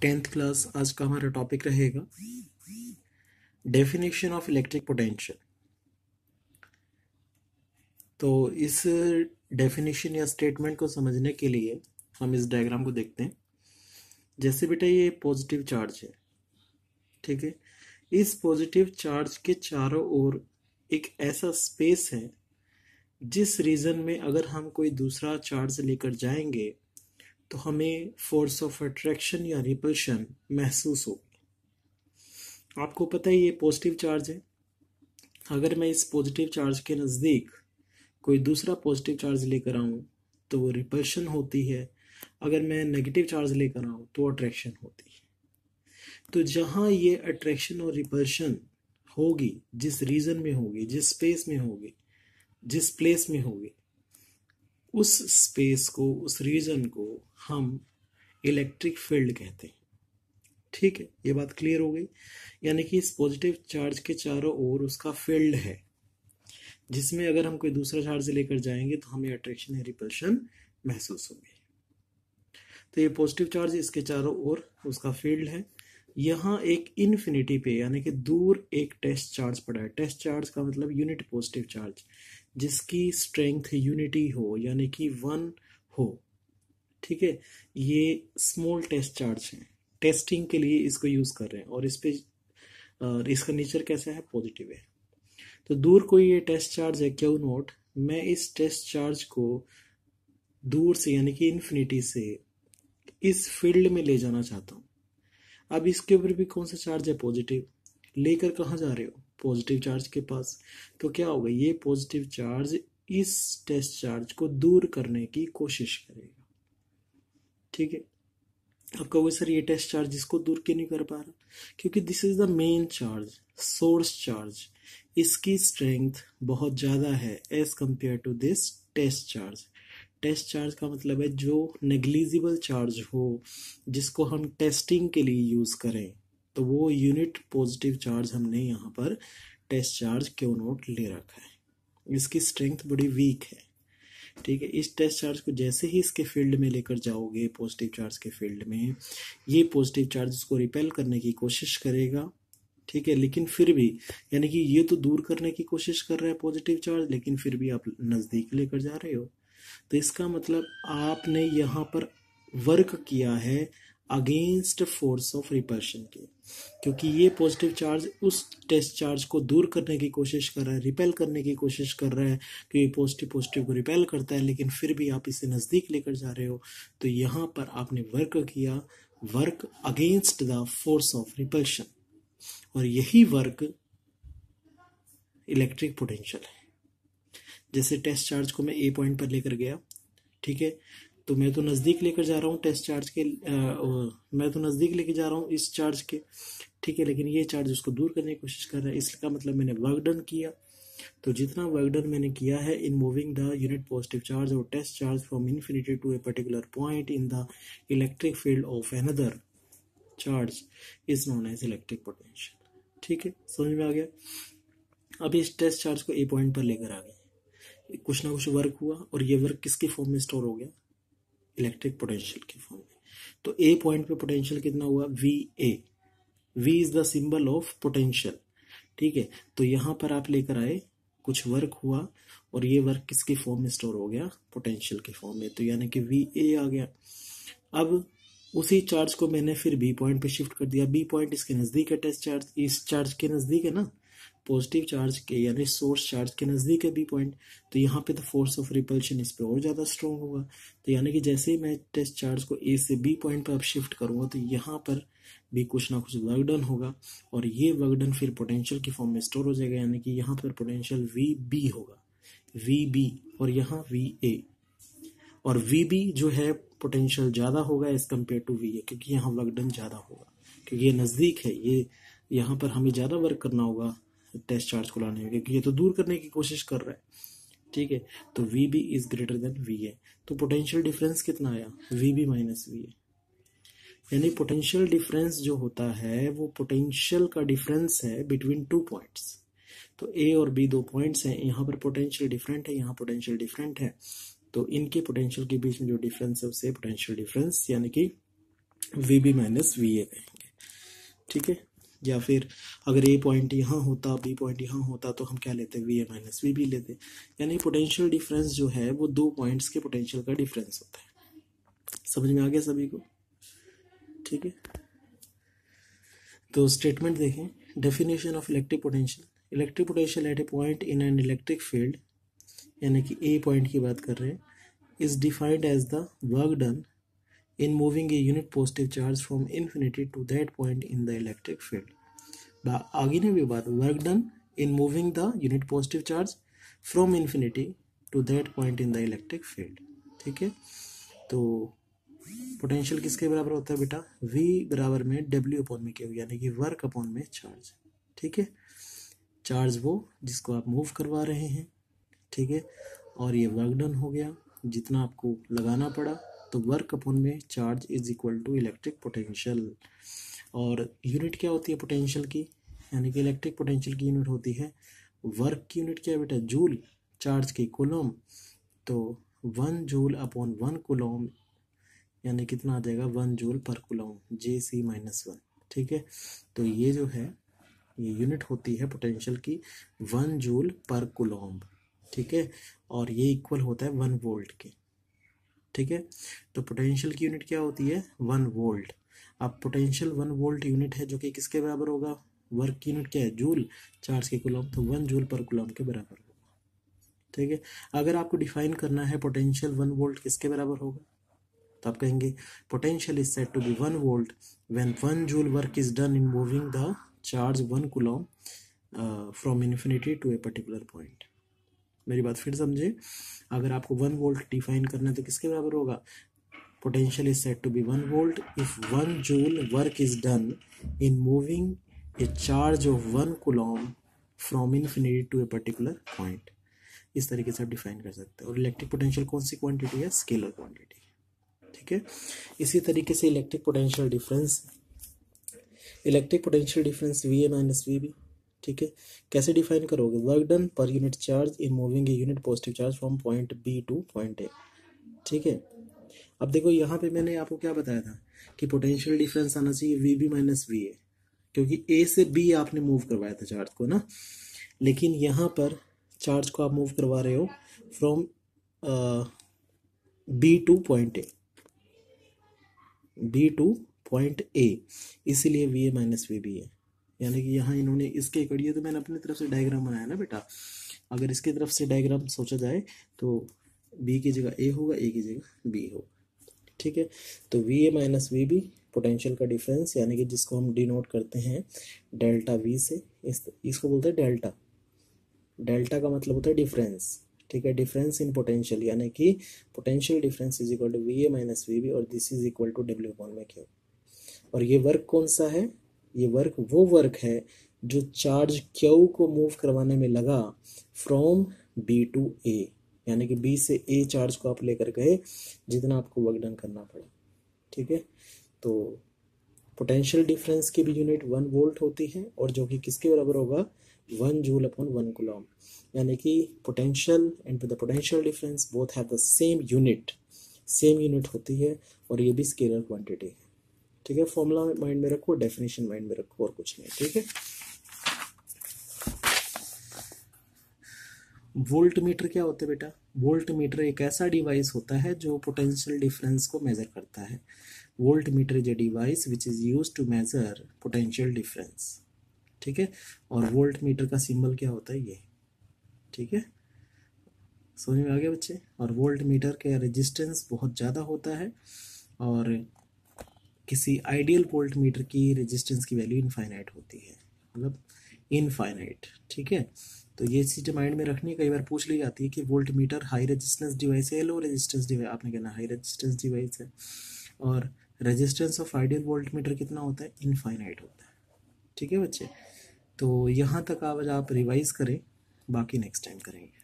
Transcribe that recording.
Tenth class आज का हमारा टॉपिक रहेगा डेफिनेशन ऑफ इलेक्ट्रिक पोटेंशियल तो इस डेफिनेशन या स्टेटमेंट को समझने के लिए हम इस डायग्राम को देखते हैं जैसे बेटा ये पॉजिटिव चार्ज है ठीक है इस पॉजिटिव चार्ज के चारों ओर एक ऐसा स्पेस है जिस रीजन में अगर हम कोई दूसरा चार्ज लेकर जाएंगे तो हमें फोर्स ऑफ अट्रैक्शन या रिपल्शन महसूस होगी आपको पता है ये पॉजिटिव चार्ज है अगर मैं इस पॉजिटिव चार्ज के नज़दीक कोई दूसरा पॉजिटिव चार्ज लेकर आऊँ तो वो रिपल्शन होती है अगर मैं नेगेटिव चार्ज लेकर आऊँ तो अट्रैक्शन होती है तो जहाँ ये अट्रैक्शन और रिपल्शन होगी जिस रीजन में होगी जिस स्पेस में होगी जिस प्लेस में होगी उस स्पेस को उस रीजन को हम इलेक्ट्रिक फील्ड कहते हैं ठीक है ये बात क्लियर हो गई यानी कि इस पॉजिटिव चार्ज के चारों ओर उसका फील्ड है जिसमें अगर हम कोई दूसरा चार्ज लेकर जाएंगे तो हमें अट्रैक्शन या रिपल्शन महसूस होगी तो ये पॉजिटिव चार्ज इसके चारों ओर उसका फील्ड है यहाँ एक इन्फिनिटी पे यानी कि दूर एक टेस्ट चार्ज पड़ा है टेस्ट चार्ज का मतलब यूनिट पॉजिटिव चार्ज जिसकी स्ट्रेंथ यूनिटी हो यानी कि वन हो ठीक है ये स्मॉल टेस्ट चार्ज है टेस्टिंग के लिए इसको यूज कर रहे हैं और इस पे और इसका नेचर कैसा है पॉजिटिव है तो दूर कोई ये टेस्ट चार्ज है क्यू नोट मैं इस टेस्ट चार्ज को दूर से यानी कि इन्फिनिटी से इस फील्ड में ले जाना चाहता हूँ अब इसके ऊपर भी कौन सा चार्ज है पॉजिटिव लेकर कहाँ जा रहे हो पॉजिटिव चार्ज के पास तो क्या होगा ये पॉजिटिव चार्ज इस टेस्ट चार्ज को दूर करने की कोशिश करेगा ठीक है आप कहोगे सर ये टेस्ट चार्ज इसको दूर क्यों नहीं कर पा रहा क्योंकि this is the main charge source charge इसकी स्ट्रेंथ बहुत ज़्यादा है as compare to this test charge test charge का मतलब है जो नेग्लिजिबल चार्ज हो जिसको हम टेस्टिंग के लिए यूज़ करें तो वो यूनिट पॉजिटिव चार्ज हमने यहाँ पर टेस्ट चार्ज क्यों नोट ले रखा है इसकी स्ट्रेंथ बड़ी वीक है ठीक है इस टेस्ट चार्ज को जैसे ही इसके फील्ड में लेकर जाओगे पॉजिटिव चार्ज के फील्ड में ये पॉजिटिव चार्ज उसको रिपेल करने की कोशिश करेगा ठीक है लेकिन फिर भी यानी कि ये तो दूर करने की कोशिश कर रहा है पॉजिटिव चार्ज लेकिन फिर भी आप नज़दीक लेकर जा रहे हो तो इसका मतलब आपने यहाँ पर वर्क किया है अगेंस्ट फोर्स ऑफ रिपर्शन के क्योंकि ये पॉजिटिव चार्ज उस टेस्ट चार्ज को दूर करने की कोशिश कर रहा है रिपेल करने की कोशिश कर रहा है तो ये पॉजिटिव पॉजिटिव को रिपेल करता है लेकिन फिर भी आप इसे नज़दीक लेकर जा रहे हो तो यहाँ पर आपने वर्क किया work against the force of repulsion और यही वर्क इलेक्ट्रिक पोटेंशियल है जैसे टेस्ट चार्ज को मैं ए पॉइंट पर लेकर गया ठीक है तो मैं तो नज़दीक लेकर जा रहा हूँ टेस्ट चार्ज के आ, मैं तो नज़दीक लेकर जा रहा हूँ इस चार्ज के ठीक है लेकिन ये चार्ज उसको दूर करने की कोशिश कर रहा है इसका मतलब मैंने वर्क डन किया तो जितना वर्क डन मैंने किया है in moving the unit positive charge और test charge from infinity to a particular point in the electric field of another charge is known as electric potential ठीक है समझ में आ गया अब इस टेस्ट चार्ज को ए पॉइंट पर लेकर आ गए कुछ ना कुछ वर्क हुआ और ये वर्क किसके फॉर्म में स्टोर हो गया इलेक्ट्रिक पोटेंशियल के फॉर्म में तो ए पॉइंट पे पोटेंशियल कितना हुआ V a V is the symbol of potential ठीक है तो यहां पर आप लेकर आए कुछ वर्क हुआ और ये वर्क किसके फॉर्म में स्टोर हो गया पोटेंशियल के फॉर्म में तो यानी कि वी ए आ गया अब उसी चार्ज को मैंने फिर बी पॉइंट पे शिफ्ट कर दिया बी पॉइंट इसके नज़दीक है टेस्ट चार्ज इस चार्ज के नज़दीक है ना पॉजिटिव चार्ज के यानी सोर्स चार्ज के नज़दीक है बी पॉइंट तो यहाँ पे तो फोर्स ऑफ रिपल्शन इस पर और ज़्यादा स्ट्रॉन्ग होगा तो यानी कि जैसे ही मैं टेस्ट चार्ज को ए से बी पॉइंट पर अब शिफ्ट करूँगा तो यहाँ पर भी कुछ ना कुछ वर्कडन होगा और ये वर्कडन फिर पोटेंशियल की फॉर्म में स्टोर हो जाएगा यानी कि यहाँ पर पोटेंशियल वी बी होगा वी बी और यहाँ वी ए और वी बी जो है पोटेंशियल ज़्यादा होगा as compare to V A क्योंकि यहाँ वर्कडन ज़्यादा होगा क्योंकि ये नज़दीक है ये यहाँ पर हमें ज़्यादा वर्क करना होगा टेस्ट चार्ज को लाने में क्योंकि ये तो दूर करने की कोशिश कर रहा है ठीक है तो V B is greater than V A तो पोटेंशियल डिफरेंस कितना आया V B minus V A यानी पोटेंशियल डिफरेंस जो होता है वो पोटेंशियल का डिफरेंस है बिटवीन टू पॉइंट्स तो ए और बी दो पॉइंट्स हैं यहाँ पर पोटेंशियल डिफरेंट है यहाँ पोटेंशियल डिफरेंट है तो इनके पोटेंशियल के बीच में जो डिफरेंस है उसे पोटेंशियल डिफरेंस यानी कि V B minus V A कहेंगे ठीक है या फिर अगर ए पॉइंट यहाँ होता बी पॉइंट यहाँ होता तो हम क्या लेते V A minus V B लेते यानी पोटेंशियल डिफरेंस जो है वो दो पॉइंट्स के पोटेंशियल का डिफरेंस होता है समझ में आ गया सभी को ठीक है तो स्टेटमेंट देखें definition of electric potential electric potential at a point in an electric field यानी कि ए पॉइंट की बात कर रहे हैं is defined as the work done in moving a unit positive charge from infinity to that point in the electric field. The आगे भी बात work done in moving the unit positive charge from infinity to that point in the electric field. ठीक है तो potential किसके बराबर होता है बेटा V बराबर में W अपॉन में क्यू यानी कि वर्क अपॉन में चार्ज ठीक है चार्ज वो जिसको आप मूव करवा रहे हैं ठीक है और ये वर्क डन हो गया जितना आपको लगाना पड़ा तो वर्क अपॉन में charge is equal to electric potential और यूनिट क्या होती है पोटेंशियल की यानी कि इलेक्ट्रिक पोटेंशियल की यूनिट होती है वर्क की यूनिट क्या बेटा जूल चार्ज की कोलोम तो one joule upon one coulomb यानी कितना आ जाएगा one joule per coulomb J C minus one ठीक है तो ये जो है ये यूनिट होती है पोटेंशियल की वन जूल पर कोलोम ठीक है और ये इक्वल होता है वन वोल्ट के ठीक है तो पोटेंशियल की यूनिट क्या होती है वन वोल्ट अब पोटेंशियल वन वोल्ट यूनिट है जो कि किसके बराबर होगा वर्क की यूनिट क्या है जूल चार्ज के कुलम तो वन जूल पर कुलम के बराबर होगा ठीक है अगर आपको डिफाइन करना है पोटेंशियल वन वोल्ट किसके बराबर होगा तो आप कहेंगे potential is set to be one volt when one joule work is done in moving the charge one coulomb from infinity to a particular point मेरी बात फिर समझे अगर आपको वन वोल्ट डिफाइन करना है तो किसके बराबर होगा potential is set to be one volt if one joule work is done in moving a charge of one coulomb फ्रॉम infinity to a particular point इस तरीके से आप डिफाइन कर सकते हैं और इलेक्ट्रिक पोटेंशियल कौन सी क्वांटिटी है स्केलर क्वांटिटी ठीक है इसी तरीके से electric potential difference electric potential difference V A minus V B ठीक है कैसे डिफाइन करोगे work done per unit charge in moving a unit positive charge from point B to point A ठीक है अब देखो यहाँ पे मैंने आपको क्या बताया था कि पोटेंशियल डिफरेंस आना चाहिए V B minus V A क्योंकि ए से बी आपने मूव करवाया था चार्ज को ना लेकिन यहाँ पर चार्ज को आप मूव करवा रहे हो from B to point A B to point A इसीलिए V A minus V B है यानी कि यहाँ इन्होंने इसके करिए तो मैंने अपनी तरफ से डायग्राम बनाया ना बेटा अगर इसकी तरफ से डायग्राम सोचा जाए तो बी की जगह ए होगा ए की जगह बी होगा ठीक है तो V A minus V B potential का डिफरेंस यानी कि जिसको हम डिनोट करते हैं डेल्टा वी से इस इसको बोलते हैं डेल्टा डेल्टा का मतलब होता है डिफरेंस ठीक है डिफरेंस इन पोटेंशियल यानी कि potential difference is equal to V A minus V B और this is equal to W upon में क्यू और ये वर्क कौन सा है ये वर्क वो वर्क है जो चार्ज क्यू को मूव करवाने में लगा फ्रॉम बी टू ए यानी कि बी से ए चार्ज को आप लेकर गए जितना आपको वर्क डन करना पड़ा ठीक है तो पोटेंशियल डिफरेंस की भी यूनिट वन वोल्ट होती है और जो कि किसके बराबर होगा one joule upon one coulomb यानी कि potential and the potential difference both have the same unit same unit होती है और ये भी स्केलर क्वांटिटी है ठीक है फॉर्मूला माइंड में रखो डेफिनेशन माइंड में रखो और कुछ नहीं ठीक है वोल्ट मीटर क्या होता है बेटा वोल्ट मीटर एक ऐसा डिवाइस होता है जो पोटेंशियल डिफरेंस को मेजर करता है voltmeter is a device which is use to measure potential difference ठीक है और वोल्ट मीटर का सिंबल क्या होता है ये ठीक है समझ में आ गया बच्चे और वोल्ट मीटर का रेजिस्टेंस बहुत ज़्यादा होता है और किसी आइडियल वोल्ट मीटर की रेजिस्टेंस की वैल्यू इनफाइनाइट होती है मतलब इनफाइनाइट ठीक है तो ये चीज़ें माइंड में रखनी कई बार पूछ ली जाती है कि voltmeter high resistance device है लो रेजिस्टेंस डिवाइस आपने कहना हाई रेजिस्टेंस डिवाइस है और resistance of ideal voltmeter कितना होता है इनफाइनाइट होता है ठीक है बच्चे तो यहाँ तक आज आप रिवाइज़ करें बाकी नेक्स्ट टाइम करेंगे